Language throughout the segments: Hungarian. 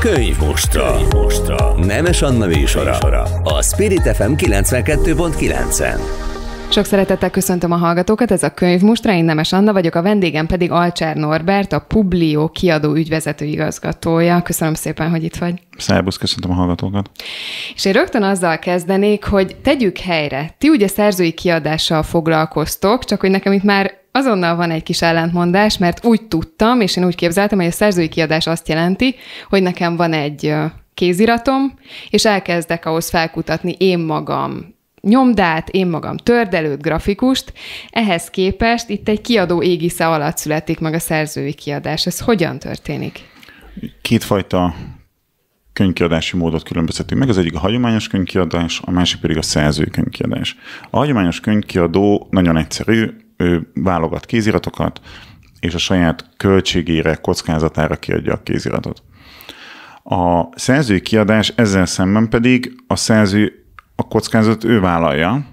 Könyv mostra. Könyv mostra. Nemes Anna műsora. A Spirit FM 92.9-en. Sok szeretettel köszöntöm a hallgatókat, ez a Könyvmustra, én Nemes Anna vagyok, a vendégem pedig Alcsár Norbert, a Publio kiadó ügyvezető igazgatója. Köszönöm szépen, hogy itt vagy. Szerbusz, köszöntöm a hallgatókat. És én rögtön azzal kezdenék, hogy tegyük helyre. Ti ugye szerzői kiadással foglalkoztok, csak hogy nekem itt már azonnal van egy kis ellentmondás, mert úgy tudtam, és én úgy képzeltem, hogy a szerzői kiadás azt jelenti, hogy nekem van egy kéziratom, és elkezdek ahhoz felkutatni én magam nyomdát, én magam tördelőt, grafikust, ehhez képest itt egy kiadó égisze alatt születik meg a szerzői kiadás. Ez hogyan történik? Kétfajta könyvkiadási módot különböztetünk meg. Az egyik a hagyományos könyvkiadás, a másik pedig a szerzői könyvkiadás. A hagyományos könyvkiadó nagyon egyszerű, ő válogat kéziratokat, és a saját költségére, kockázatára kiadja a kéziratot. A szerzői kiadás ezzel szemben pedig a szerző a kockázatot ő vállalja,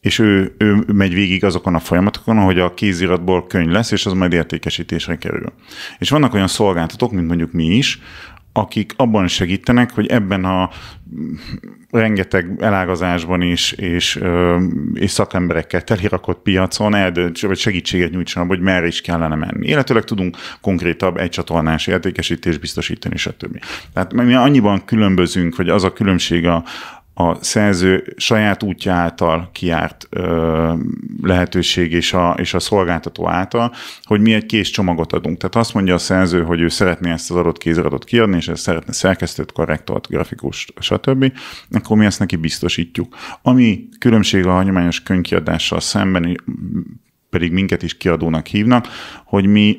és ő, ő megy végig azokon a folyamatokon, ahogy a kéziratból könyv lesz, és az majd értékesítésre kerül. És vannak olyan szolgáltatók, mint mondjuk mi is, akik abban segítenek, hogy ebben a rengeteg elágazásban is, és, és szakemberekkel telirakott piacon eldönts, vagy segítséget nyújtson, hogy merre is kellene menni. Életőleg tudunk konkrétabb csatornás értékesítés biztosítani, stb. Tehát mi annyiban különbözünk, hogy az a különbség a, a szerző saját útja által kiárt ö, lehetőség és a, és a szolgáltató által, hogy mi egy kész csomagot adunk. Tehát azt mondja a szerző, hogy ő szeretné ezt az adott kéziratot kiadni, és ezt szeretne szerkesztőt, korrektort, grafikust, stb., akkor mi ezt neki biztosítjuk. Ami különbség a hagyományos könyvkiadással szemben, pedig minket is kiadónak hívnak, hogy mi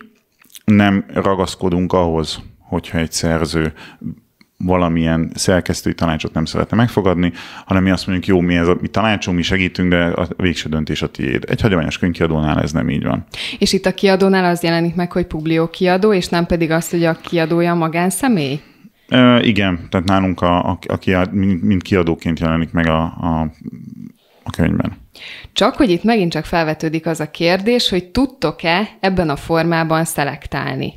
nem ragaszkodunk ahhoz, hogyha egy szerző valamilyen szerkesztői tanácsot nem szeretne megfogadni, hanem mi azt mondjuk, jó, mi ez a mi tanácsunk, mi segítünk, de a végső döntés a tiéd. Egy hagyományos könyvkiadónál ez nem így van. És itt a kiadónál az jelenik meg, hogy Publió kiadó, és nem pedig az, hogy a kiadója magánszemély? Ö, igen, tehát nálunk a, a, a kiad, mind, mind kiadóként jelenik meg a, a, a könyvben. Csak hogy itt megint csak felvetődik az a kérdés, hogy tudtok-e ebben a formában szelektálni?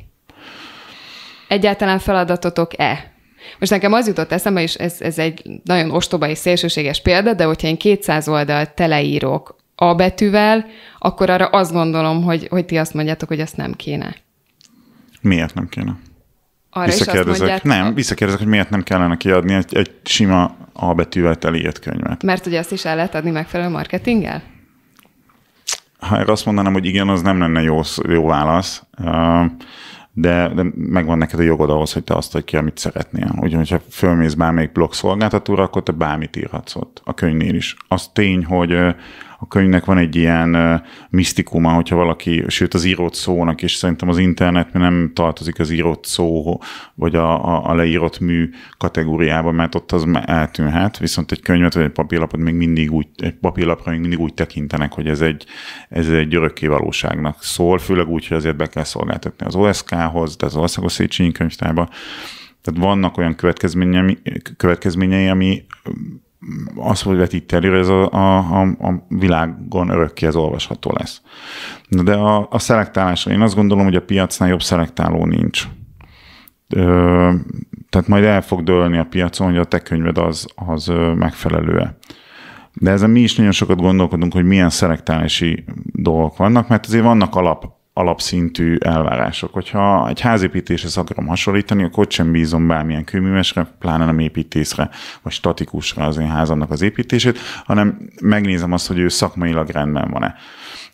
Egyáltalán feladatotok-e? Most nekem az jutott eszembe, és ez, ez egy nagyon ostoba és szélsőséges példa, de hogyha én 200 oldal teleírok a betűvel, akkor arra azt gondolom, hogy, hogy ti azt mondjátok, hogy azt nem kéne. Miért nem kéne? Arra visszakérdezek. Nem, visszakérdezek, hogy miért nem kellene kiadni egy, egy sima A betűvel teleírt könyvet. Mert ugye azt is el lehet adni megfelelő marketinggel? Ha erre azt mondanám, hogy igen, az nem lenne jó, jó válasz de, de megvan neked a jogod ahhoz, hogy te azt adj ki, amit szeretnél. Úgyhogy, ha fölmész bármelyik blog szolgáltatóra, akkor te bármit írhatsz ott a könyvnél is. Az tény, hogy a könyvnek van egy ilyen misztikuma, hogyha valaki, sőt az írott szónak, és szerintem az internet nem tartozik az írott szó, vagy a, a, a leírott mű kategóriába, mert ott az eltűnhet, viszont egy könyvet vagy egy papírlapot még mindig úgy, egy papírlapra még mindig úgy tekintenek, hogy ez egy, ez egy örökké valóságnak szól, főleg úgy, hogy azért be kell szolgáltatni az OSK-hoz, de az Országos Széchenyi Könyvtárba. Tehát vannak olyan következményei, következményei ami az fog vetíteni, hogy ez a, a, a világon örökké ez olvasható lesz. De a, a szelektálásra én azt gondolom, hogy a piacnál jobb szelektáló nincs. Ö, tehát majd el fog dőlni a piacon, hogy a te könyved az, az megfelelő-e. De ezen mi is nagyon sokat gondolkodunk, hogy milyen szelektálási dolgok vannak, mert azért vannak alap alapszintű elvárások. Hogyha egy házépítéshez akarom hasonlítani, akkor ott sem bízom bármilyen kőművesre, pláne nem építészre, vagy statikusra az én házamnak az építését, hanem megnézem azt, hogy ő szakmailag rendben van-e.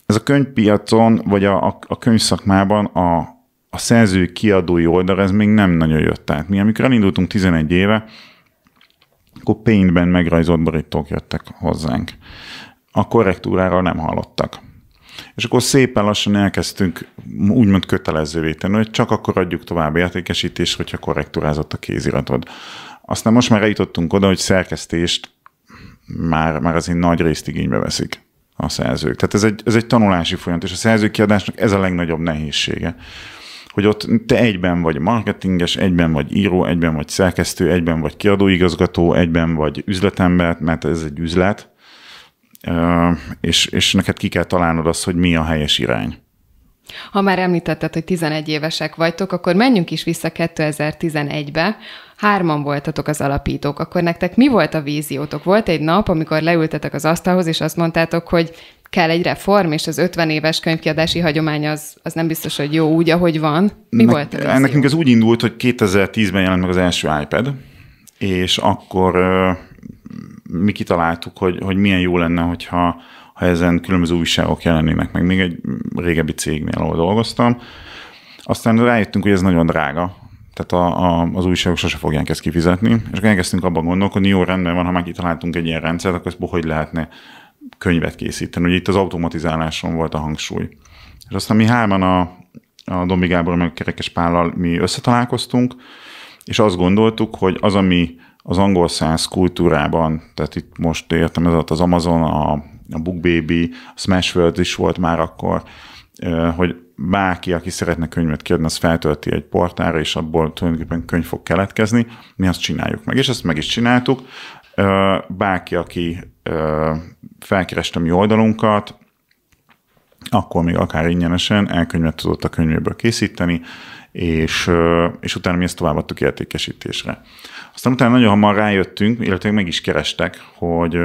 Ez a könyvpiacon, vagy a, a, a könyvszakmában a, a szerző kiadói oldal, ez még nem nagyon jött Tehát Mi, amikor elindultunk 11 éve, akkor paintben megrajzolt borítók jöttek hozzánk. A korrektúráról nem hallottak és akkor szépen lassan elkezdtünk úgymond kötelezővé tenni, hogy csak akkor adjuk tovább értékesítés, hogyha korrektúrázott a kéziratod. Aztán most már eljutottunk oda, hogy szerkesztést már, már azért nagy részt igénybe veszik a szerzők. Tehát ez egy, ez egy tanulási folyamat, és a szerzőkiadásnak ez a legnagyobb nehézsége hogy ott te egyben vagy marketinges, egyben vagy író, egyben vagy szerkesztő, egyben vagy kiadóigazgató, egyben vagy üzletember, mert ez egy üzlet, és, és neked ki kell találnod azt, hogy mi a helyes irány. Ha már említetted, hogy 11 évesek vagytok, akkor menjünk is vissza 2011-be. Hárman voltatok az alapítók. Akkor nektek mi volt a víziótok? Volt egy nap, amikor leültetek az asztalhoz, és azt mondtátok, hogy kell egy reform, és az 50 éves könyvkiadási hagyomány az, az nem biztos, hogy jó úgy, ahogy van. Mi ne, volt a vízió? Nekünk ez úgy indult, hogy 2010-ben jelent meg az első iPad, és akkor mi kitaláltuk, hogy, hogy milyen jó lenne, hogyha ha ezen különböző újságok jelennének meg. Még egy régebbi cégnél, ahol dolgoztam. Aztán rájöttünk, hogy ez nagyon drága, tehát a, a, az újságok sose fogják ezt kifizetni, és elkezdtünk abban gondolkodni, jó, rendben van, ha már kitaláltunk egy ilyen rendszert, akkor ezt hogy lehetne könyvet készíteni. Ugye itt az automatizáláson volt a hangsúly. És aztán mi hárman a, a Dombi Gábor meg Kerekes Pállal mi összetalálkoztunk, és azt gondoltuk, hogy az, ami az angol száz kultúrában, tehát itt most értem ez az Amazon, a, a Book Baby, a Smashworld is volt már akkor, hogy bárki, aki szeretne könyvet kiadni, az feltölti egy portára, és abból tulajdonképpen könyv fog keletkezni, mi azt csináljuk meg, és ezt meg is csináltuk. Bárki, aki felkereste mi oldalunkat, akkor még akár ingyenesen elkönyvet tudott a könyvéből készíteni, és, és utána mi ezt továbbadtuk értékesítésre. Aztán utána nagyon hamar rájöttünk, illetve meg is kerestek, hogy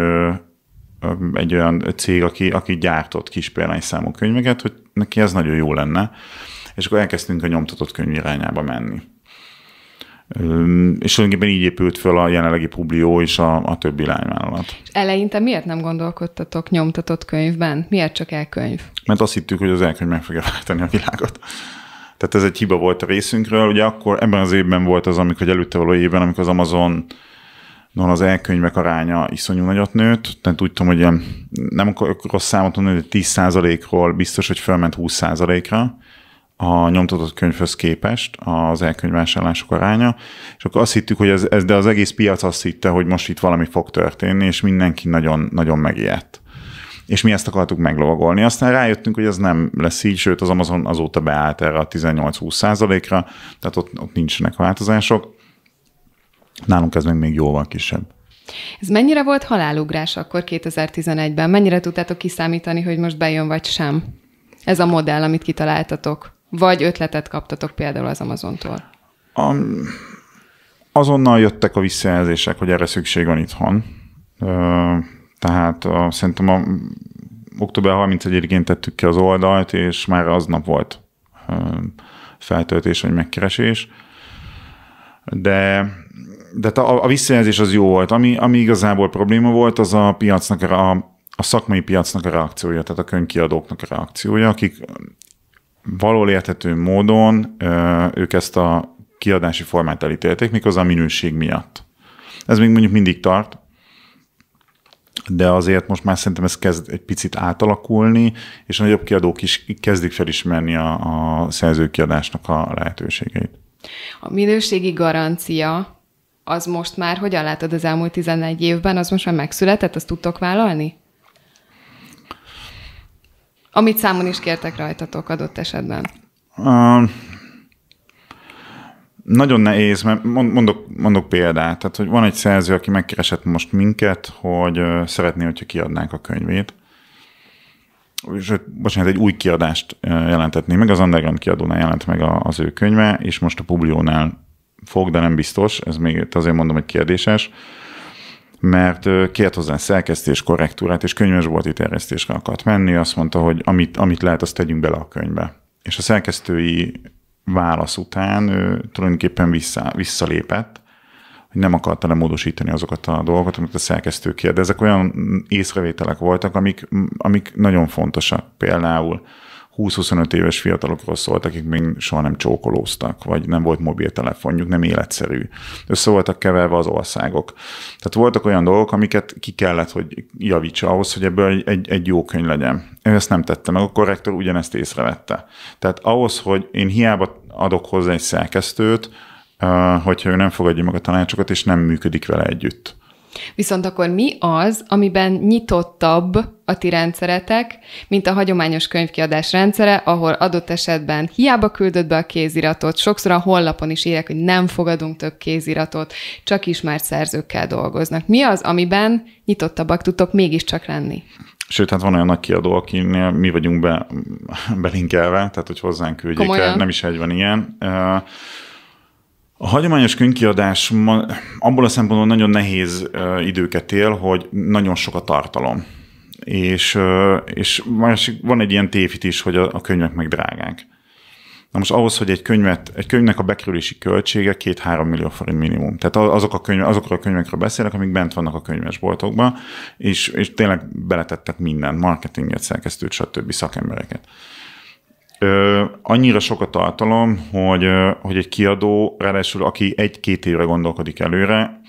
egy olyan cég, aki, aki gyártott kis példányszámú könyveket, hogy neki ez nagyon jó lenne, és akkor elkezdtünk a nyomtatott könyv irányába menni. És tulajdonképpen így épült föl a jelenlegi Publió és a, a többi lányvállalat. És eleinte miért nem gondolkodtatok nyomtatott könyvben? Miért csak elkönyv? Mert azt hittük, hogy az elkönyv meg fogja váltani a világot. Tehát ez egy hiba volt a részünkről. Ugye akkor ebben az évben volt az, amikor előtte való évben, amikor az Amazon non az elkönyvek aránya iszonyú nagyot nőtt, tehát úgy tudom, hogy ilyen, nem akarok rossz számot mondani, de 10%-ról biztos, hogy felment 20%-ra a nyomtatott könyvhöz képest az elkönyvvásárlások aránya, és akkor azt hittük, hogy ez, ez, de az egész piac azt hitte, hogy most itt valami fog történni, és mindenki nagyon, nagyon megijedt és mi ezt akartuk meglovagolni. Aztán rájöttünk, hogy ez nem lesz így, sőt az Amazon azóta beállt erre a 18-20 százalékra, tehát ott, ott nincsenek változások. Nálunk ez még, még jóval kisebb. Ez mennyire volt halálugrás akkor 2011-ben? Mennyire tudtátok kiszámítani, hogy most bejön vagy sem? Ez a modell, amit kitaláltatok. Vagy ötletet kaptatok például az Amazontól? Um, azonnal jöttek a visszajelzések, hogy erre szükség van itthon. Tehát uh, szerintem a, október 31-én tettük ki az oldalt, és már aznap volt uh, feltöltés vagy megkeresés. De, de hát a, a visszajelzés az jó volt. Ami, ami igazából probléma volt, az a piacnak, a, a szakmai piacnak a reakciója, tehát a könyvkiadóknak a reakciója, akik való érthető módon ők ezt a kiadási formát elítélték, méghozzá a minőség miatt. Ez még mondjuk mindig tart, de azért most már szerintem ez kezd egy picit átalakulni, és a nagyobb kiadók is kezdik felismerni a, a szerzőkiadásnak a lehetőségeit. A minőségi garancia az most már, hogyan látod az elmúlt 11 évben, az most már megszületett, azt tudtok vállalni? Amit számon is kértek rajtatok adott esetben. Uh, nagyon nehéz, mert mondok, mondok példát, tehát hogy van egy szerző, aki megkeresett most minket, hogy szeretné, hogyha kiadnánk a könyvét, és bocsánat, egy új kiadást jelentetné meg, az Underground kiadónál jelent meg az ő könyve, és most a Publiónál fog, de nem biztos, ez még azért mondom, hogy kérdéses, mert kért hozzá szerkesztés, korrektúrát, és könyvesbolti terjesztésre akart menni, azt mondta, hogy amit, amit lehet, azt tegyünk bele a könyvbe. És a szerkesztői válasz után ő tulajdonképpen vissza, visszalépett, hogy nem akarta lemódosítani azokat a dolgokat, amit a szerkesztő kér. De ezek olyan észrevételek voltak, amik, amik nagyon fontosak. Például 20-25 éves fiatalokról szólt, akik még soha nem csókolóztak, vagy nem volt mobiltelefonjuk, nem életszerű. Össze voltak keverve az országok. Tehát voltak olyan dolgok, amiket ki kellett, hogy javítsa ahhoz, hogy ebből egy, egy, jó könyv legyen. Ő ezt nem tette meg, a korrektor ugyanezt észrevette. Tehát ahhoz, hogy én hiába adok hozzá egy szerkesztőt, hogyha ő nem fogadja meg a tanácsokat, és nem működik vele együtt. Viszont akkor mi az, amiben nyitottabb a ti rendszeretek, mint a hagyományos könyvkiadás rendszere, ahol adott esetben hiába küldött be a kéziratot, sokszor a honlapon is írek, hogy nem fogadunk több kéziratot, csak ismert szerzőkkel dolgoznak. Mi az, amiben nyitottabbak tudtok mégiscsak lenni? Sőt, hát van olyan nagy kiadó, akinél mi vagyunk be, belinkelve, tehát hogy hozzánk küldjék el, nem is egy van ilyen. Uh, a hagyományos könyvkiadás ma, abból a szempontból nagyon nehéz időket él, hogy nagyon sok a tartalom. És, és másik, van egy ilyen tévhit is, hogy a, a könyvek meg drágánk. Na most ahhoz, hogy egy, könyvet, egy könyvnek a bekerülési költsége 2-3 millió forint minimum. Tehát azok a könyv, azokról a könyvekről beszélek, amik bent vannak a könyvesboltokban, és, és tényleg beletettek mindent, marketinget, szerkesztőt, stb. szakembereket. Ö, annyira sok a tartalom, hogy, hogy egy kiadó, ráadásul aki egy-két évre gondolkodik előre,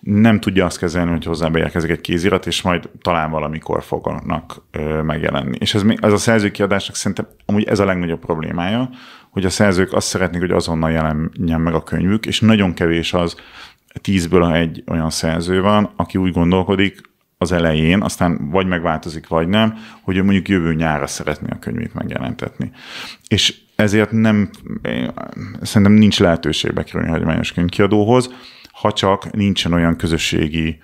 nem tudja azt kezelni, hogy hozzá beérkezik egy kézirat, és majd talán valamikor fognak ö, megjelenni. És ez, ez a szerzőkiadásnak szerintem amúgy ez a legnagyobb problémája, hogy a szerzők azt szeretnék, hogy azonnal jelenjen meg a könyvük, és nagyon kevés az, tízből, egy olyan szerző van, aki úgy gondolkodik, az elején, aztán vagy megváltozik, vagy nem, hogy ő mondjuk jövő nyára szeretné a könyvét megjelentetni. És ezért nem, szerintem nincs lehetőség bekerülni a hagyományos könyvkiadóhoz, ha csak nincsen olyan közösségi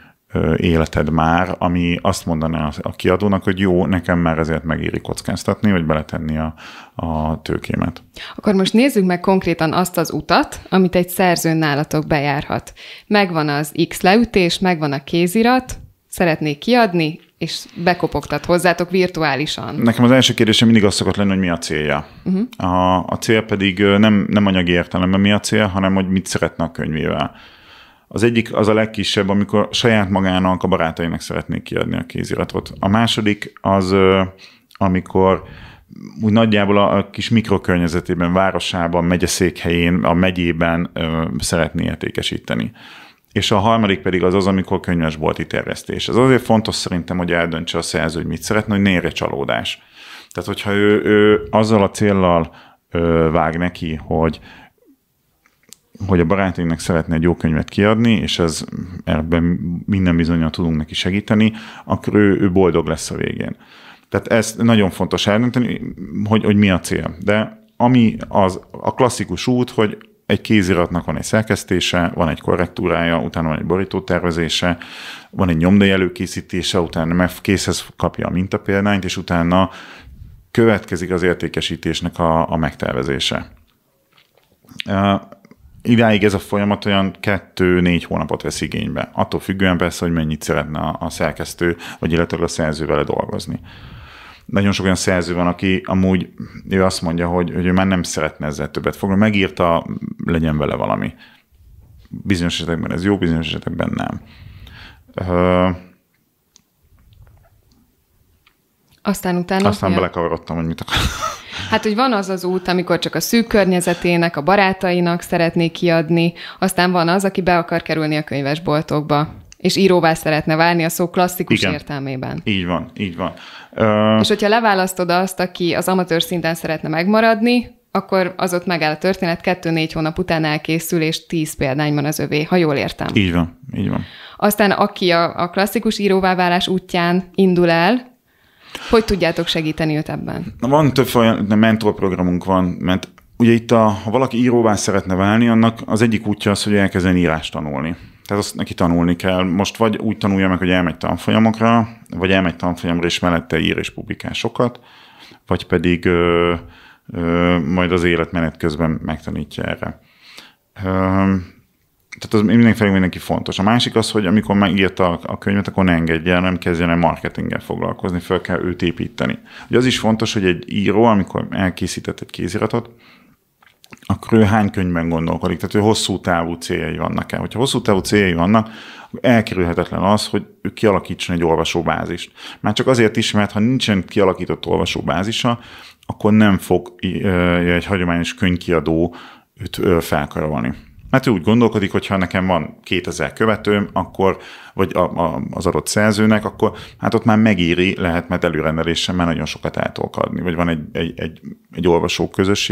életed már, ami azt mondaná a kiadónak, hogy jó, nekem már ezért megéri kockáztatni, vagy beletenni a, a tőkémet. Akkor most nézzük meg konkrétan azt az utat, amit egy szerző nálatok bejárhat. Megvan az X leütés, megvan a kézirat, szeretnék kiadni, és bekopogtat hozzátok virtuálisan. Nekem az első kérdésem mindig az szokott lenni, hogy mi a célja. Uh-huh. A, a cél pedig nem, nem anyagi értelemben mi a cél, hanem hogy mit szeretne a könyvével. Az egyik az a legkisebb, amikor saját magának, a barátainak szeretnék kiadni a kéziratot. A második az, amikor úgy nagyjából a kis mikrokörnyezetében, városában, megyeszékhelyén, a megyében szeretné értékesíteni és a harmadik pedig az az, amikor könyvesbolti terjesztés. Ez azért fontos szerintem, hogy eldöntse a szerző, hogy mit szeretne, hogy nére csalódás. Tehát, hogyha ő, ő azzal a céllal ö, vág neki, hogy hogy a barátainknak szeretne egy jó könyvet kiadni, és ez ebben minden bizonyal tudunk neki segíteni, akkor ő, ő boldog lesz a végén. Tehát ez nagyon fontos eldönteni, hogy, hogy mi a cél. De ami az a klasszikus út, hogy egy kéziratnak van egy szerkesztése, van egy korrektúrája, utána van egy tervezése, van egy nyomdai előkészítése, utána meg készhez kapja a mintapéldányt, és utána következik az értékesítésnek a, a megtervezése. Uh, idáig ez a folyamat olyan kettő-négy hónapot vesz igénybe. Attól függően persze, hogy mennyit szeretne a, a szerkesztő, vagy illetve a szerző vele dolgozni nagyon sok olyan szerző van, aki amúgy ő azt mondja, hogy, hogy ő már nem szeretne ezzel többet foglalkozni. Megírta, legyen vele valami. Bizonyos esetekben ez jó, bizonyos esetekben nem. Uh, aztán utána... Aztán mi? belekavarodtam, hogy mit akar. Hát, hogy van az az út, amikor csak a szűk környezetének, a barátainak szeretné kiadni, aztán van az, aki be akar kerülni a könyvesboltokba, és íróvá szeretne válni a szó klasszikus Igen. értelmében. Így van, így van. Uh, és hogyha leválasztod azt, aki az amatőr szinten szeretne megmaradni, akkor az ott megáll a történet, kettő-négy hónap után elkészül, és tíz példányban az övé, ha jól értem. Így van, így van. Aztán aki a, a klasszikus íróvá válás útján indul el, hogy tudjátok segíteni őt ebben? Na, van több olyan mentorprogramunk van, mert ugye itt, a, ha valaki íróvá szeretne válni, annak az egyik útja az, hogy elkezden írást tanulni. Tehát azt neki tanulni kell. Most vagy úgy tanulja meg, hogy elmegy tanfolyamokra, vagy elmegy tanfolyamra, és mellette ír és publikál sokat, vagy pedig ö, ö, majd az életmenet közben megtanítja erre. Ö, tehát az mindenfelé mindenki fontos. A másik az, hogy amikor megírta a könyvet, akkor ne engedje el, nem kezdjen el marketinggel foglalkozni, fel kell őt építeni. Ugye az is fontos, hogy egy író, amikor elkészített egy kéziratot, akkor ő hány könyvben gondolkodik, tehát ő hosszú távú céljai vannak-e. Hogyha hosszú távú céljai vannak, elkerülhetetlen az, hogy ő kialakítson egy olvasóbázist. Már csak azért is, mert ha nincsen kialakított olvasóbázisa, akkor nem fog egy hagyományos könyvkiadó őt felkarolni mert ő úgy gondolkodik, hogy ha nekem van 2000 követőm, akkor, vagy a, a, az adott szerzőnek, akkor hát ott már megéri, lehet, mert előrendeléssel már nagyon sokat el tudok adni, vagy van egy, egy, egy, egy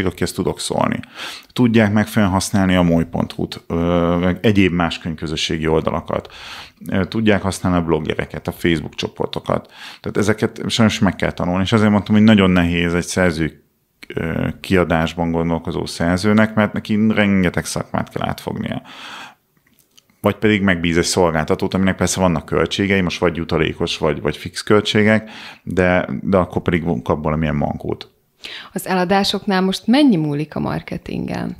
aki ezt tudok szólni. Tudják meg felhasználni a moly.hu-t, meg egyéb más könyvközösségi oldalakat. Tudják használni a bloggereket, a Facebook csoportokat. Tehát ezeket sajnos meg kell tanulni, és azért mondtam, hogy nagyon nehéz egy szerzők kiadásban gondolkozó szerzőnek, mert neki rengeteg szakmát kell átfognia. Vagy pedig megbíz egy szolgáltatót, aminek persze vannak költségei, most vagy jutalékos, vagy, vagy fix költségek, de, de akkor pedig kap valamilyen mankót. Az eladásoknál most mennyi múlik a marketingen?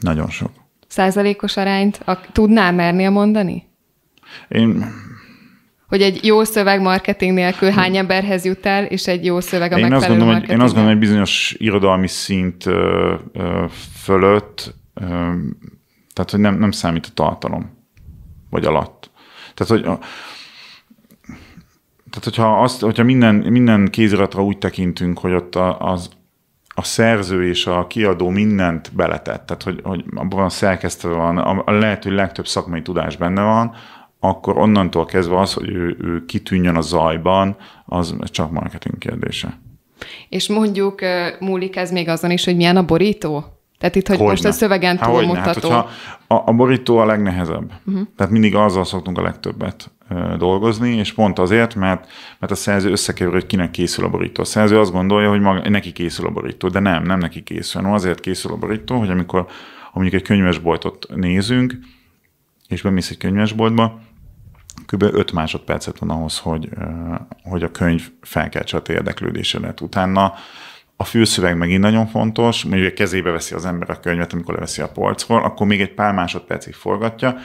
Nagyon sok. Százalékos arányt a, tudnál merni a mondani? Én hogy egy jó szöveg marketing nélkül hány emberhez jut el, és egy jó szöveg a én megfelelő azt gondolom, marketing. Hogy, én azt gondolom, hogy bizonyos irodalmi szint ö, ö, fölött, ö, tehát hogy nem, nem számít a tartalom, vagy alatt. Tehát, hogy a, tehát hogyha, azt, hogyha minden, minden kéziratra úgy tekintünk, hogy ott a, az, a szerző és a kiadó mindent beletett, tehát hogy, hogy abban a szerkesztő van, a, a lehető legtöbb szakmai tudás benne van, akkor onnantól kezdve az, hogy ő, ő kitűnjön a zajban, az csak marketing kérdése. És mondjuk múlik ez még azon is, hogy milyen a borító? Tehát itt, hogy hogyne. most a szövegen Há, hát, túlmutató. Hát, a, a borító a legnehezebb. Uh-huh. Tehát mindig azzal szoktunk a legtöbbet dolgozni, és pont azért, mert, mert a szerző összekever, hogy kinek készül a borító. A szerző azt gondolja, hogy maga, neki készül a borító, de nem, nem neki készül, no azért készül a borító, hogy amikor ha mondjuk egy könyvesboltot nézünk, és bemész egy könyvesboltba, kb. 5 másodpercet van ahhoz, hogy, hogy a könyv felkeltse a érdeklődésedet. Utána a fülszöveg megint nagyon fontos, mondjuk a kezébe veszi az ember a könyvet, amikor leveszi a polcról, akkor még egy pár másodpercig forgatja,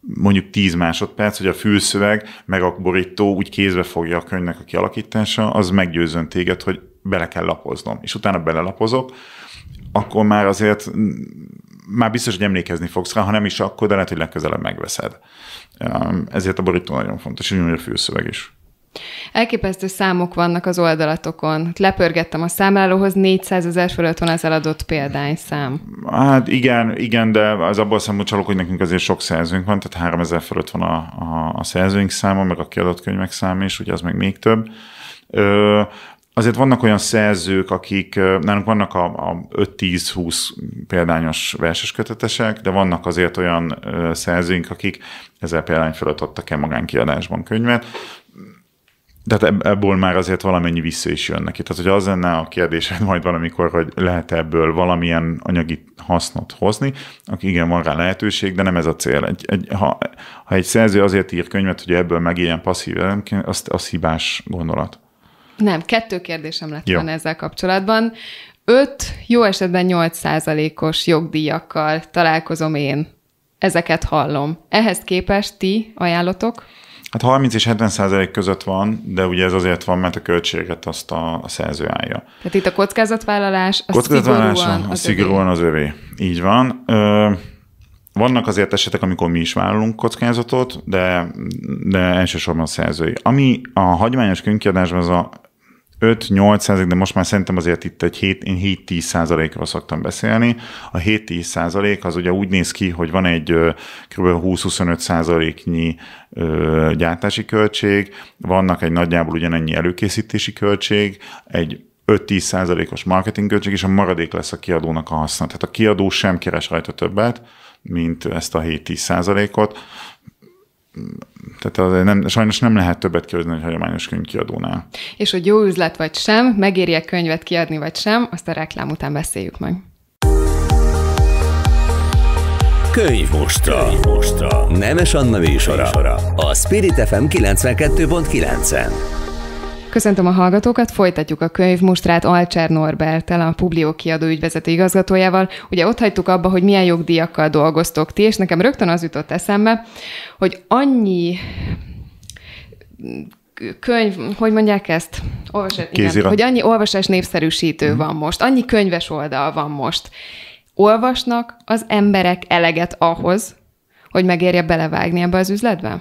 mondjuk 10 másodperc, hogy a fülszöveg, meg a borító úgy kézbe fogja a könyvnek a kialakítása, az meggyőzön téged, hogy bele kell lapoznom. És utána belelapozok, akkor már azért már biztos, hogy emlékezni fogsz rá, ha nem is akkor, de lehet, hogy legközelebb megveszed. Um, ezért a borító nagyon fontos, és nagyon a főszöveg is. Elképesztő számok vannak az oldalatokon. Lepörgettem a számlálóhoz, 400 ezer fölött van az eladott példányszám. Hát igen, igen, de az abból számolcsalok, hogy nekünk azért sok szerzőnk van, tehát 3 ezer fölött van a, a, a szerzőink száma, meg a kiadott könyvek száma is, ugye az meg még több. Ö, azért vannak olyan szerzők, akik nálunk vannak a, a 5-10-20 példányos kötetesek, de vannak azért olyan szerzőink, akik ezzel példány fölött adtak el magánkiadásban könyvet, tehát ebből már azért valamennyi vissza is jön neki. Tehát, hogy az lenne a kérdésed majd valamikor, hogy lehet ebből valamilyen anyagi hasznot hozni, akkor igen, van rá lehetőség, de nem ez a cél. Egy, egy, ha, ha egy szerző azért ír könyvet, hogy ebből megéljen ilyen passzív, az, az hibás gondolat. Nem, kettő kérdésem lett volna ezzel kapcsolatban. 5, jó esetben 8 százalékos jogdíjakkal találkozom én. Ezeket hallom. Ehhez képest ti ajánlotok? Hát 30 és 70 százalék között van, de ugye ez azért van, mert a költséget azt a, a szerző állja. Tehát itt a kockázatvállalás, a kockázatvállalás szigorúan, az, az szigorúan az övé. Így van. Ö, vannak azért esetek, amikor mi is vállalunk kockázatot, de, de elsősorban a szerzői. Ami a hagyományos könyvkiadásban az a 5-8 százalék, de most már szerintem azért itt egy 7, 10 százalékról szoktam beszélni. A 7-10 százalék az ugye úgy néz ki, hogy van egy kb. 20-25 százaléknyi gyártási költség, vannak egy nagyjából ugyanennyi előkészítési költség, egy 5-10 százalékos marketingköltség, és a maradék lesz a kiadónak a haszna. Tehát a kiadó sem keres rajta többet, mint ezt a 7-10 százalékot tehát az nem, sajnos nem lehet többet kérdezni egy hagyományos könyvkiadónál. És hogy jó üzlet vagy sem, megéri e könyvet kiadni vagy sem, azt a reklám után beszéljük meg. Könyv mostra. Könyv mostra. Nemes Anna műsora. A Spirit FM 92.9-en. Köszöntöm a hallgatókat, folytatjuk a könyvmustrát Alcsár Norbertel, a Publió kiadó ügyvezető igazgatójával. Ugye ott hagytuk abba, hogy milyen jogdíjakkal dolgoztok ti, és nekem rögtön az jutott eszembe, hogy annyi könyv, hogy mondják ezt? Olvasás, igen, hogy annyi olvasás népszerűsítő mm. van most, annyi könyves oldal van most. Olvasnak az emberek eleget ahhoz, hogy megérje belevágni ebbe az üzletbe?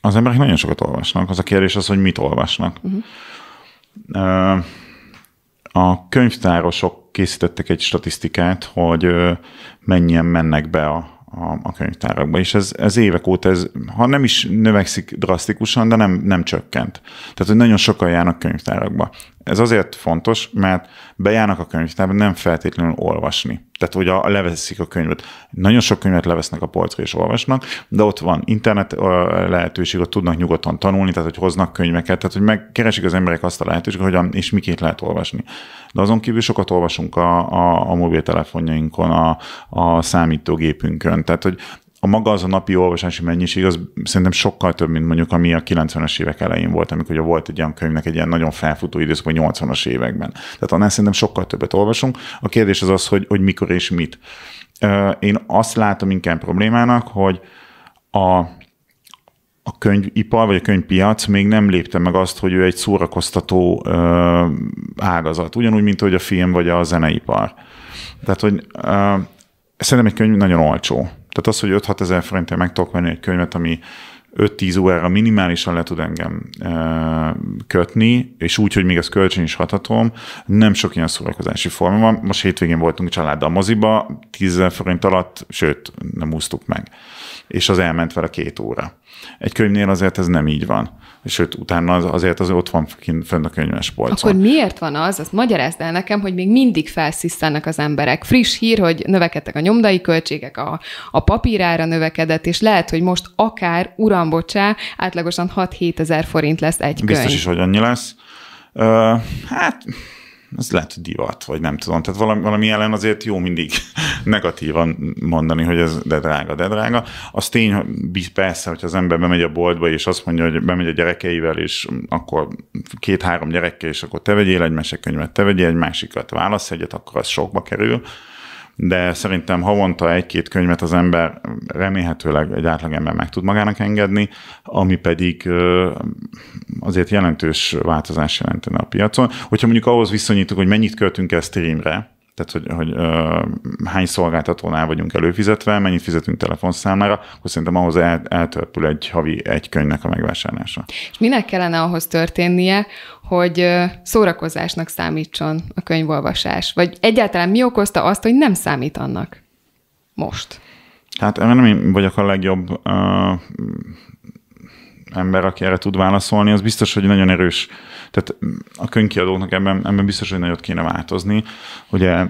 Az emberek nagyon sokat olvasnak. Az a kérdés az, hogy mit olvasnak. Uh-huh. A könyvtárosok készítettek egy statisztikát, hogy mennyien mennek be a, a, könyvtárakba. És ez, ez évek óta, ez, ha nem is növekszik drasztikusan, de nem, nem csökkent. Tehát, hogy nagyon sokan járnak könyvtárakba. Ez azért fontos, mert bejárnak a könyvtárba nem feltétlenül olvasni. Tehát ugye a, leveszik a könyvet. Nagyon sok könyvet levesznek a polcra és olvasnak, de ott van internet lehetőség, ott tudnak nyugodtan tanulni, tehát hogy hoznak könyveket, tehát hogy megkeresik az emberek azt a lehetőséget, hogy és mikét lehet olvasni. De azon kívül sokat olvasunk a, a, a mobiltelefonjainkon, a, a számítógépünkön, tehát hogy a maga az a napi olvasási mennyiség, az szerintem sokkal több, mint mondjuk ami a 90-es évek elején volt, amikor ugye volt egy olyan könyvnek egy ilyen nagyon felfutó időszak, 80-as években. Tehát annál szerintem sokkal többet olvasunk. A kérdés az az, hogy, hogy mikor és mit. Én azt látom inkább problémának, hogy a, a könyvipar vagy a könyvpiac még nem lépte meg azt, hogy ő egy szórakoztató ö, ágazat, ugyanúgy, mint hogy a film vagy a zeneipar. Tehát, hogy ö, szerintem egy könyv nagyon olcsó. Tehát az, hogy 5-6 ezer forintért meg tudok venni egy könyvet, ami 5-10 órára minimálisan le tud engem ö, e, kötni, és úgy, hogy még az kölcsön is hatatom, nem sok ilyen szórakozási forma van. Most hétvégén voltunk családdal moziba, 10 forint alatt, sőt, nem úsztuk meg és az elment vele két óra. Egy könyvnél azért ez nem így van. Sőt, utána az, azért az ott van fönn a könyves polcon. Akkor miért van az, azt magyarázd el nekem, hogy még mindig felsziszanak az emberek. Friss hír, hogy növekedtek a nyomdai költségek, a, a papírára növekedett, és lehet, hogy most akár, uram, bocsá, átlagosan 6-7 ezer forint lesz egy könyv. Biztos is, hogy annyi lesz. Uh, hát ez lehet divat, vagy nem tudom. Tehát valami, valami ellen azért jó mindig negatívan mondani, hogy ez de drága, de drága. Az tény, hogy persze, hogyha az ember bemegy a boltba, és azt mondja, hogy bemegy a gyerekeivel, és akkor két-három gyerekkel, és akkor te vegyél egy mesekönyvet, te vegyél egy másikat, válasz egyet, akkor az sokba kerül de szerintem havonta egy-két könyvet az ember remélhetőleg egy átlagember meg tud magának engedni, ami pedig azért jelentős változás jelentene a piacon. Hogyha mondjuk ahhoz viszonyítjuk, hogy mennyit költünk el streamre, tehát hogy, hogy ö, hány szolgáltatónál vagyunk előfizetve, mennyit fizetünk telefonszámára, akkor szerintem ahhoz el, eltörpül egy havi egy könyvnek a megvásárlása. És minek kellene ahhoz történnie, hogy szórakozásnak számítson a könyvolvasás? Vagy egyáltalán mi okozta azt, hogy nem számít annak most? Hát nem vagyok a legjobb uh, ember, aki erre tud válaszolni, az biztos, hogy nagyon erős. Tehát a könyvkiadóknak ebben, ebben biztos, hogy nagyot kéne változni. Ugye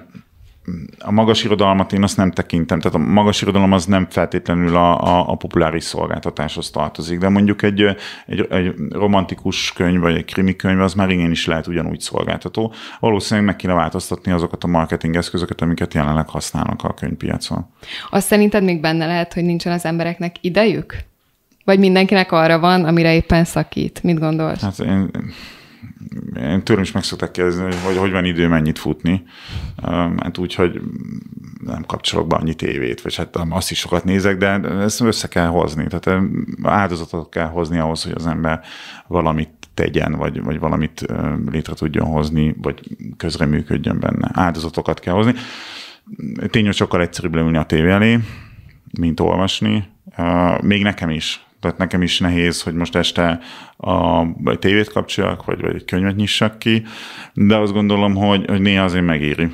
a magas irodalmat én azt nem tekintem, tehát a magas irodalom az nem feltétlenül a, a, a populáris szolgáltatáshoz tartozik, de mondjuk egy, egy, egy romantikus könyv vagy egy krimi könyv az már igen is lehet ugyanúgy szolgáltató. Valószínűleg meg kéne változtatni azokat a marketing eszközöket, amiket jelenleg használnak a könyvpiacon. Azt szerinted még benne lehet, hogy nincsen az embereknek idejük? Vagy mindenkinek arra van, amire éppen szakít? Mit gondolsz? Hát én, én tőlem is meg szokták kérdezni, hogy, hogy hogy van idő mennyit futni. Hát úgy, hogy nem kapcsolok be annyi tévét, vagy hát azt is sokat nézek, de ezt össze kell hozni. Tehát áldozatot kell hozni ahhoz, hogy az ember valamit tegyen, vagy, vagy valamit létre tudjon hozni, vagy közreműködjön benne. Áldozatokat kell hozni. Tény, hogy sokkal egyszerűbb leülni a tévé elé, mint olvasni. Még nekem is tehát nekem is nehéz, hogy most este a, a tévét kapcsoljak, vagy, vagy egy könyvet nyissak ki, de azt gondolom, hogy, hogy néha azért megéri.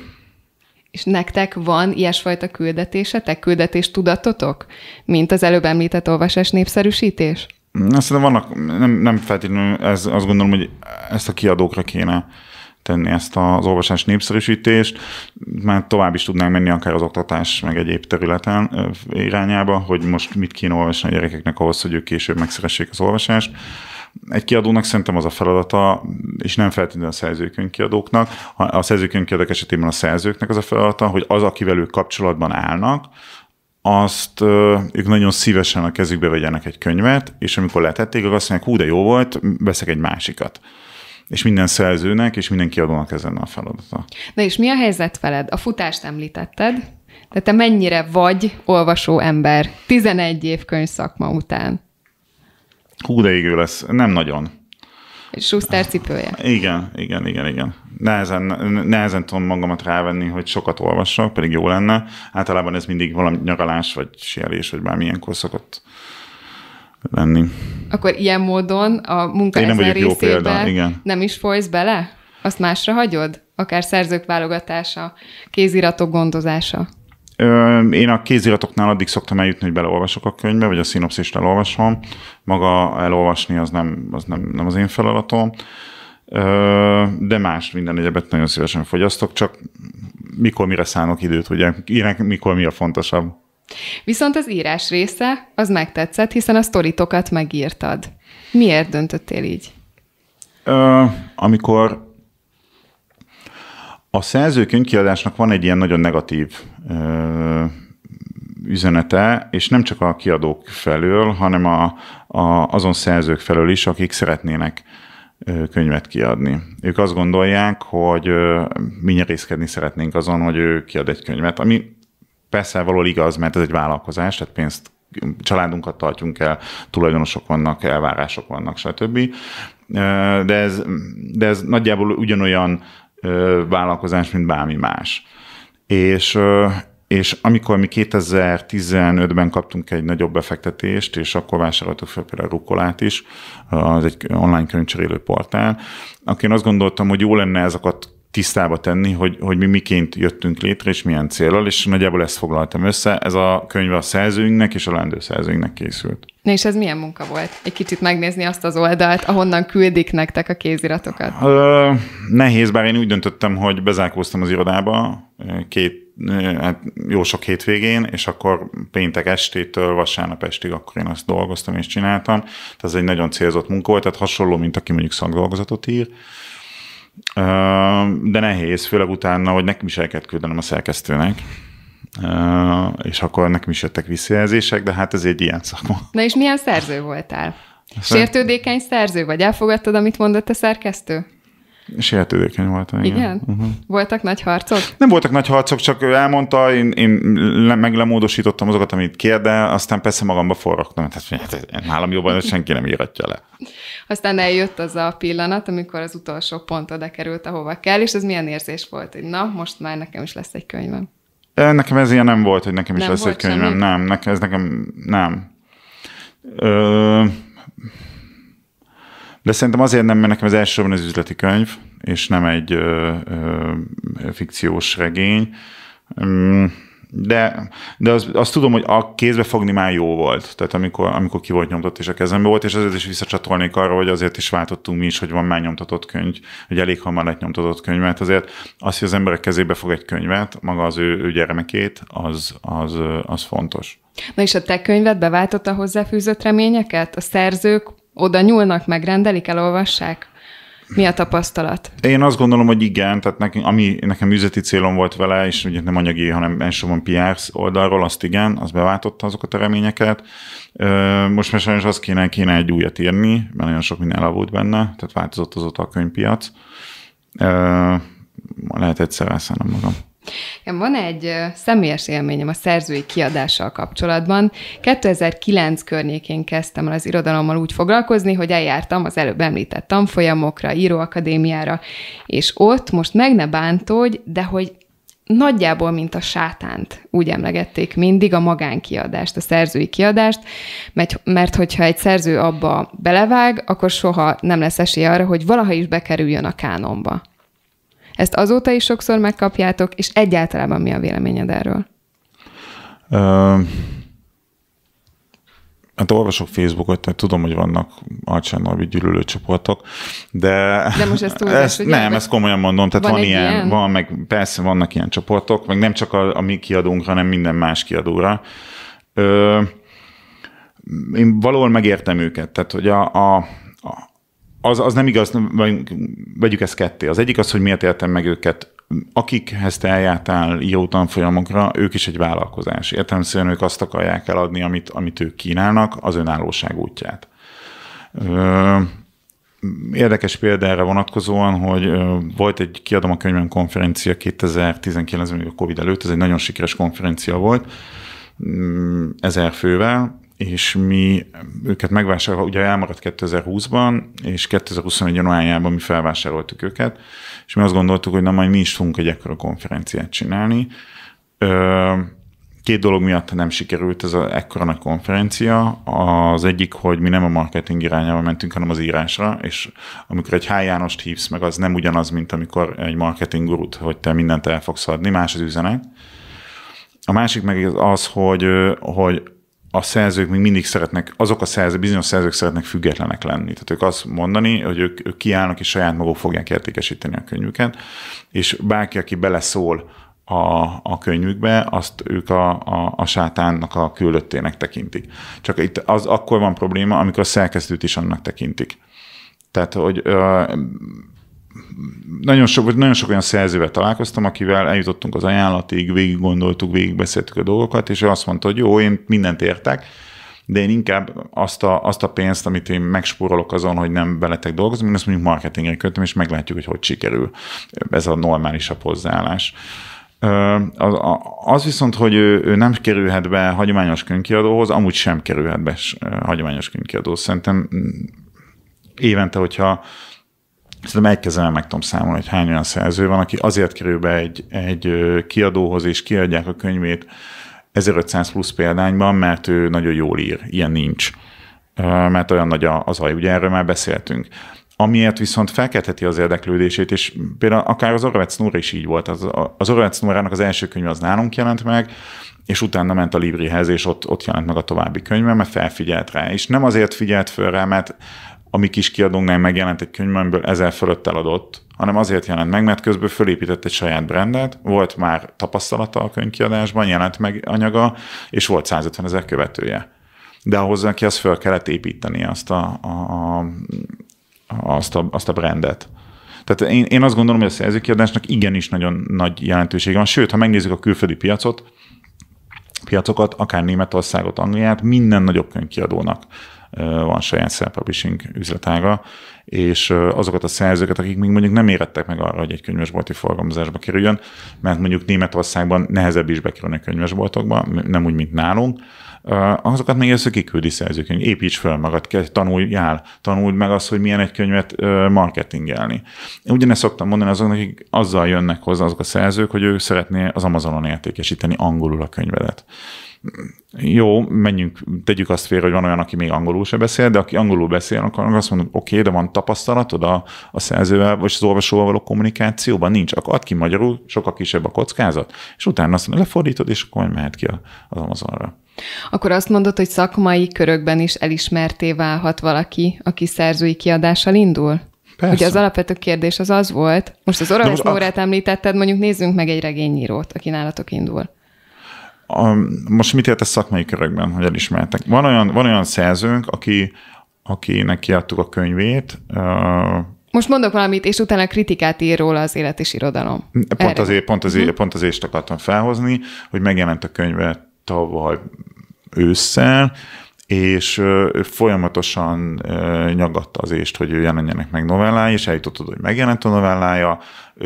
És nektek van ilyesfajta küldetésetek, küldetés tudatotok, mint az előbb említett olvasás népszerűsítés? Azt hiszem, vannak, nem, nem feltétlenül, ez, azt gondolom, hogy ezt a kiadókra kéne tenni ezt az olvasás népszerűsítést, mert tovább is tudnánk menni akár az oktatás meg egyéb területen irányába, hogy most mit kéne olvasni a gyerekeknek ahhoz, hogy ők később megszeressék az olvasást egy kiadónak szerintem az a feladata, és nem feltétlenül a szerzőkönyvkiadóknak, a szerzőkönyvkiadók esetében a szerzőknek az a feladata, hogy az, akivel ők kapcsolatban állnak, azt ők nagyon szívesen a kezükbe vegyenek egy könyvet, és amikor letették, akkor azt mondják, hú, de jó volt, veszek egy másikat és minden szerzőnek, és minden kiadónak ez lenne a feladata. Na és mi a helyzet veled? A futást említetted, de te mennyire vagy olvasó ember 11 év könyvszakma után? Hú, de égő lesz. Nem nagyon. Schuster cipője. Igen, igen, igen, igen. Nehezen, nehezen tudom magamat rávenni, hogy sokat olvassak, pedig jó lenne. Általában ez mindig valami nyaralás, vagy sielés, vagy bármilyenkor szokott lenni. Akkor ilyen módon a munka Én nem vagyok jó példa, igen. nem is folysz bele? Azt másra hagyod? Akár szerzők válogatása, kéziratok gondozása? Én a kéziratoknál addig szoktam eljutni, hogy beleolvasok a könyvbe, vagy a szinopszist elolvasom. Maga elolvasni az nem az, nem, nem az én feladatom. De más, minden egyebet nagyon szívesen fogyasztok, csak mikor mire szánok időt, ugye? Ilyen, mikor mi a fontosabb. Viszont az írás része, az megtetszett, hiszen a sztoritokat megírtad. Miért döntöttél így? Ö, amikor a kiadásnak van egy ilyen nagyon negatív ö, üzenete, és nem csak a kiadók felől, hanem a, a, azon szerzők felől is, akik szeretnének könyvet kiadni. Ők azt gondolják, hogy mi nyerészkedni szeretnénk azon, hogy ő kiad egy könyvet, ami persze való igaz, mert ez egy vállalkozás, tehát pénzt családunkat tartjunk el, tulajdonosok vannak, elvárások vannak, stb. De ez, de ez nagyjából ugyanolyan vállalkozás, mint bármi más. És, és amikor mi 2015-ben kaptunk egy nagyobb befektetést, és akkor vásároltuk fel például a Rukolát is, az egy online könyvcserélő portál, akkor én azt gondoltam, hogy jó lenne ezeket tisztába tenni, hogy, hogy mi miként jöttünk létre, és milyen célral, és nagyjából ezt foglaltam össze. Ez a könyv a szerzőinknek és a szerzőinknek készült. Na és ez milyen munka volt? Egy kicsit megnézni azt az oldalt, ahonnan küldik nektek a kéziratokat. Ö, nehéz, bár én úgy döntöttem, hogy bezárkóztam az irodába két hát jó sok hétvégén, és akkor péntek estétől vasárnap estig akkor én azt dolgoztam és csináltam. Tehát ez egy nagyon célzott munka volt, tehát hasonló, mint aki mondjuk szakdolgozatot ír de nehéz, főleg utána, hogy nekem is el kellett küldenem a szerkesztőnek. És akkor nekem is jöttek visszajelzések, de hát ez egy ilyen szakma. Na és milyen szerző voltál? Sértődékeny szerző, vagy elfogadtad, amit mondott a szerkesztő? Sértődékeny voltam, igen. igen? Uh-huh. Voltak nagy harcok? Nem voltak nagy harcok, csak ő elmondta, én, én le, meg lemódosítottam azokat, amit kérde, aztán persze magamba forrogtam, tehát hát, hát, hát, nálam jobban senki nem íratja le. Aztán eljött az a pillanat, amikor az utolsó pont oda került, ahova kell, és ez milyen érzés volt, hogy na, most már nekem is lesz egy könyvem. E, nekem ez ilyen nem volt, hogy nekem is nem lesz egy könyvem. Semmi? Nem, nekem, ez nekem nem. Ö, de szerintem azért nem, mert nekem az elsősorban az üzleti könyv, és nem egy ö, ö, fikciós regény. Mm, de, de az, tudom, hogy a kézbe fogni már jó volt. Tehát amikor, amikor ki volt nyomtott és a kezembe volt, és azért is visszacsatolnék arra, hogy azért is váltottunk mi is, hogy van már nyomtatott könyv, hogy elég hamar lett nyomtatott könyv, mert azért az, hogy az emberek kezébe fog egy könyvet, maga az ő, ő gyermekét, az, az, az fontos. Na és a te könyved beváltotta hozzáfűzött reményeket? A szerzők oda nyúlnak, megrendelik, elolvassák? Mi a tapasztalat? Én azt gondolom, hogy igen, tehát nekem, ami nekem üzleti célom volt vele, és ugye nem anyagi, hanem elsősorban PR oldalról, azt igen, az beváltotta azokat a reményeket. Most már sajnos azt kéne, kéne egy újat írni, mert nagyon sok minden elavult benne, tehát változott azóta a könyvpiac. Lehet egyszer elszállnom magam. Én Van egy személyes élményem a szerzői kiadással kapcsolatban. 2009 környékén kezdtem el az irodalommal úgy foglalkozni, hogy eljártam az előbb említett tanfolyamokra, íróakadémiára, és ott most meg ne bántódj, de hogy nagyjából, mint a sátánt úgy emlegették mindig, a magánkiadást, a szerzői kiadást, mert, mert hogyha egy szerző abba belevág, akkor soha nem lesz esélye arra, hogy valaha is bekerüljön a kánonba. Ezt azóta is sokszor megkapjátok, és egyáltalában mi a véleményed erről? Uh, hát olvasok Facebookot, tehát tudom, hogy vannak alcsánorbi gyűlölő csoportok, de... De most ezt túlzás, ezt, ugye? Nem, ezt komolyan mondom, tehát van, van ilyen, ilyen, van, meg persze vannak ilyen csoportok, meg nem csak a, a mi kiadónk, hanem minden más kiadóra. Ö, én valahol megértem őket, tehát hogy a, a az, az nem igaz, vegyük ezt ketté. Az egyik az, hogy miért éltem meg őket. Akikhez te eljártál jó tanfolyamokra, ők is egy vállalkozás. Értelemszerűen ők azt akarják eladni, amit, amit ők kínálnak, az önállóság útját. Ö, érdekes példa erre vonatkozóan, hogy volt egy Kiadom a könyvem konferencia 2019-ben, a Covid előtt, ez egy nagyon sikeres konferencia volt, mm, ezer fővel, és mi őket megvásárolva, ugye elmaradt 2020-ban, és 2021. januárjában mi felvásároltuk őket, és mi azt gondoltuk, hogy na majd mi is fogunk egy ekkora konferenciát csinálni. Két dolog miatt nem sikerült ez a ekkora nagy konferencia. Az egyik, hogy mi nem a marketing irányába mentünk, hanem az írásra, és amikor egy H. Jánost hívsz meg, az nem ugyanaz, mint amikor egy marketing gurút, hogy te mindent el fogsz adni, más az üzenet. A másik meg az, hogy, hogy a szerzők még mindig szeretnek, azok a szerzők, bizonyos szerzők szeretnek függetlenek lenni. Tehát ők azt mondani, hogy ők, ők kiállnak és saját maguk fogják értékesíteni a könyvüket, és bárki, aki beleszól a, a könyvükbe, azt ők a, a, a sátánnak a küldöttének tekintik. Csak itt az akkor van probléma, amikor a szerkesztőt is annak tekintik. Tehát, hogy ö, nagyon sok, vagy nagyon sok olyan szerzővel találkoztam, akivel eljutottunk az ajánlatig, végig gondoltuk, végigbeszéltük a dolgokat, és ő azt mondta, hogy jó, én mindent értek, de én inkább azt a, azt a pénzt, amit én megspórolok azon, hogy nem veletek dolgozom, én azt mondjuk marketingre kötöm, és meglátjuk, hogy hogy sikerül. Ez a normálisabb hozzáállás. Az, az viszont, hogy ő, ő nem kerülhet be hagyományos könyvkiadóhoz, amúgy sem kerülhet be hagyományos könyvkiadóhoz. Szerintem mm, évente, hogyha szerintem egy kezemmel meg tudom számolni, hogy hány olyan szerző van, aki azért kerül be egy, egy kiadóhoz, és kiadják a könyvét 1500 plusz példányban, mert ő nagyon jól ír. Ilyen nincs. Mert olyan nagy az aj, ugye erről már beszéltünk. Amiért viszont felkeltheti az érdeklődését, és például akár az Orvec Nóra is így volt. Az, az Orvec Nórának az első könyve az nálunk jelent meg, és utána ment a Librihez, és ott, ott jelent meg a további könyve, mert felfigyelt rá. És nem azért figyelt föl rá, mert mi kis kiadónknál megjelent egy könyv, amiből ezer fölött eladott, hanem azért jelent meg, mert közben fölépített egy saját brendet, volt már tapasztalata a könyvkiadásban, jelent meg anyaga, és volt 150 ezer követője. De ahhoz neki azt föl kellett építeni azt a, a, a, azt a, azt a brandet. Tehát én, én azt gondolom, hogy a szerzőkiadásnak igenis nagyon nagy jelentősége van. Sőt, ha megnézzük a külföldi piacot, piacokat, akár Németországot, Angliát, minden nagyobb könyvkiadónak van saját self-publishing üzletága, és azokat a szerzőket, akik még mondjuk nem érettek meg arra, hogy egy könyvesbolti forgalmazásba kerüljön, mert mondjuk Németországban nehezebb is bekerülni a könyvesboltokba, nem úgy, mint nálunk, azokat még először kiküldi szerzőkönyv. Építs fel magad, tanuljál, tanuld meg azt, hogy milyen egy könyvet marketingelni. Én ugyanezt szoktam mondani azoknak, akik azzal jönnek hozzá azok a szerzők, hogy ő szeretné az Amazonon értékesíteni angolul a könyvedet jó, menjünk, tegyük azt félre, hogy van olyan, aki még angolul se beszél, de aki angolul beszél, akkor azt mondom, oké, okay, de van tapasztalatod a, a szerzővel, vagy az olvasóval való kommunikációban? Nincs. Akkor add ki magyarul, sokkal kisebb a kockázat, és utána azt mondod, lefordítod, és akkor mehet ki az Amazonra. Akkor azt mondod, hogy szakmai körökben is elismerté válhat valaki, aki szerzői kiadással indul? Persze. Ugye az alapvető kérdés az az volt, most az Oravec Mórát a... említetted, mondjuk nézzünk meg egy regényírót, aki nálatok indul a, most mit értesz szakmai körökben, hogy elismertek? Van olyan, van olyan szerzőnk, aki, akinek kiadtuk a könyvét, most mondok valamit, és utána kritikát ír róla az élet és irodalom. Pont Erre. azért, pont azért, uh pont azért akartam felhozni, hogy megjelent a könyve tavaly ősszel, és folyamatosan nyagatta az ést, hogy jelenjenek meg novellái, és eljutott oda, hogy megjelent a novellája,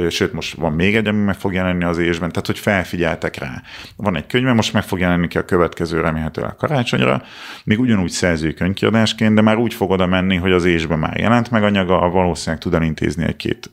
sőt, most van még egy, ami meg fog jelenni az ésben, tehát hogy felfigyeltek rá. Van egy könyve, most meg fog jelenni ki a következő remélhetőleg karácsonyra, még ugyanúgy szerzői könyvkiadásként, de már úgy fog oda menni, hogy az ésben már jelent meg anyaga, valószínűleg tud elintézni egy-két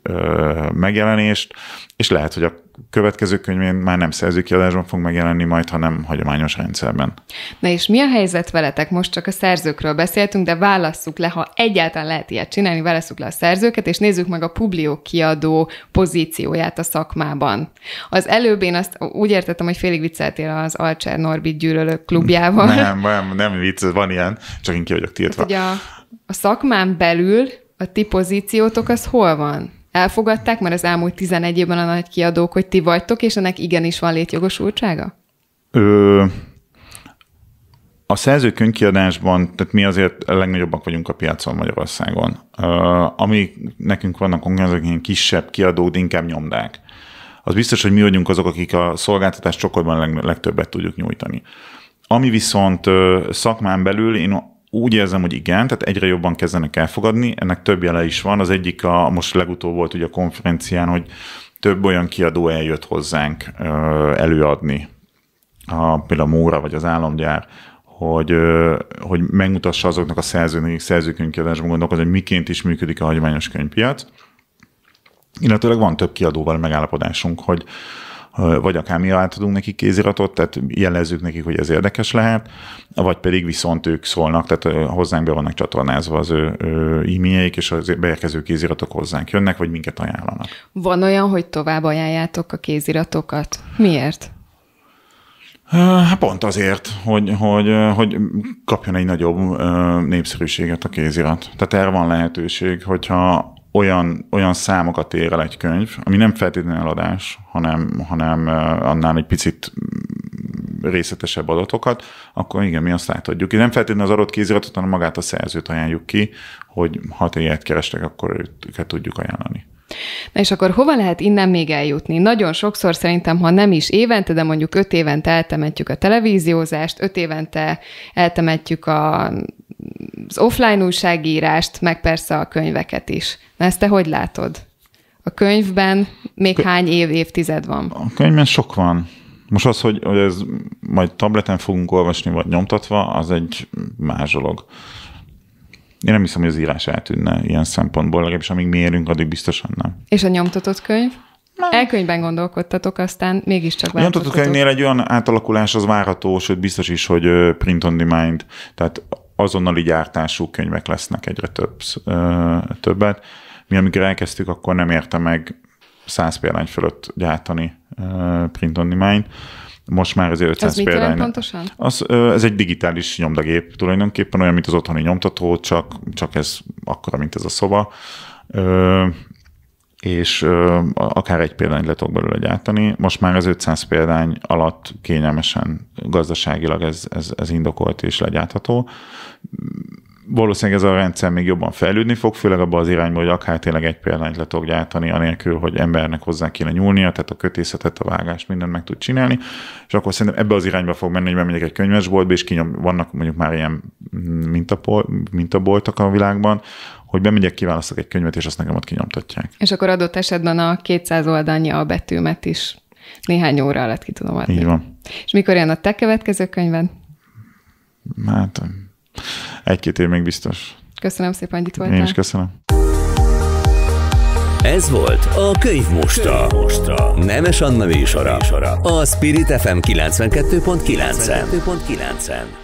megjelenést, és lehet, hogy a következő könyvén már nem szerzőkiadásban fog megjelenni majd, hanem hagyományos rendszerben. Na és mi a helyzet veletek? Most csak a szerzőkről beszéltünk, de válasszuk le, ha egyáltalán lehet ilyet csinálni, válasszuk le a szerzőket, és nézzük meg a publió kiadó pozícióját a szakmában. Az előbb én azt úgy értettem, hogy félig vicceltél az Alcser Norbi gyűlölők klubjával. Nem, nem, nem vicc, van ilyen, csak én ki vagyok tiltva. Hát, a, a szakmán belül a ti pozíciótok az hol van? elfogadták már az elmúlt 11 évben a nagy kiadók, hogy ti vagytok, és ennek igenis van létjogosultsága? Ö, a szerzőkönyvkiadásban, tehát mi azért a legnagyobbak vagyunk a piacon Magyarországon. Ö, ami nekünk vannak, azok ilyen kisebb kiadó inkább nyomdák. Az biztos, hogy mi vagyunk azok, akik a szolgáltatás csokorban leg, legtöbbet tudjuk nyújtani. Ami viszont szakmán belül, én úgy érzem, hogy igen, tehát egyre jobban kezdenek elfogadni, ennek több jele is van. Az egyik a, most legutóbb volt ugye a konferencián, hogy több olyan kiadó eljött hozzánk ö, előadni, a, például a Móra vagy az Államgyár, hogy, ö, hogy megmutassa azoknak a szerzőknek, szerzőkönyvkiadásban gondolkozni, hogy miként is működik a hagyományos könyvpiac. Illetőleg van több kiadóval megállapodásunk, hogy, vagy akár mi átadunk nekik kéziratot, tehát jelezzük nekik, hogy ez érdekes lehet, vagy pedig viszont ők szólnak, tehát hozzánk be vannak csatornázva az ő, e-mailjeik, és az beérkező kéziratok hozzánk jönnek, vagy minket ajánlanak. Van olyan, hogy tovább ajánljátok a kéziratokat? Miért? Hát pont azért, hogy, hogy, hogy kapjon egy nagyobb népszerűséget a kézirat. Tehát erre van lehetőség, hogyha olyan, olyan számokat ér el egy könyv, ami nem feltétlenül eladás, hanem, hanem eh, annál egy picit részletesebb adatokat, akkor igen, mi azt láthatjuk. Nem feltétlenül az adott kéziratot, hanem magát a szerzőt ajánljuk ki, hogy ha te ilyet kerestek, akkor őket tudjuk ajánlani. Na és akkor hova lehet innen még eljutni? Nagyon sokszor szerintem, ha nem is évente, de mondjuk öt évente eltemetjük a televíziózást, öt évente eltemetjük a az offline újságírást, meg persze a könyveket is. Na ezt te hogy látod? A könyvben még Kö- hány év, évtized van? A könyvben sok van. Most az, hogy, hogy ez majd tableten fogunk olvasni, vagy nyomtatva, az egy más dolog. Én nem hiszem, hogy az írás eltűnne ilyen szempontból, legalábbis amíg érünk, addig biztosan nem. És a nyomtatott könyv? Nem. Elkönyvben gondolkodtatok, aztán mégiscsak csak. A nyomtatott könyvnél egy olyan átalakulás az várható, sőt biztos is, hogy print on demand, tehát azonnali gyártású könyvek lesznek egyre több, ö, többet. Mi amikor elkezdtük, akkor nem érte meg 100 példány fölött gyártani ö, print on demand. Most már azért 500 ez példány. pontosan? Az, ö, ez egy digitális nyomdagép tulajdonképpen, olyan, mint az otthoni nyomtató, csak, csak ez akkora, mint ez a szoba. Ö, és akár egy példányt le tudok belőle gyártani. Most már az 500 példány alatt kényelmesen, gazdaságilag ez, ez, ez indokolt és legyártható. Valószínűleg ez a rendszer még jobban fejlődni fog, főleg abban az irányban, hogy akár tényleg egy példányt le tudok gyártani, anélkül, hogy embernek hozzá kéne nyúlnia, tehát a kötészetet, a vágást, mindent meg tud csinálni, és akkor szerintem ebbe az irányba fog menni, hogy bemegyek egy könyvesboltba, és kinyom, vannak mondjuk már ilyen mintaboltak a világban, hogy bemegyek, kiválasztok egy könyvet, és azt nekem ott kinyomtatják. És akkor adott esetben a 200 oldalnyi a betűmet is néhány óra alatt ki tudom adni. Így van. És mikor jön a te következő könyved? Hát egy-két év még biztos. Köszönöm szépen, hogy itt voltál. Én is köszönöm. Ez volt a Könyv mosta. Könyv Mosta. Nemes Anna műsora. A Spirit FM 92.9-en. 92.9-en.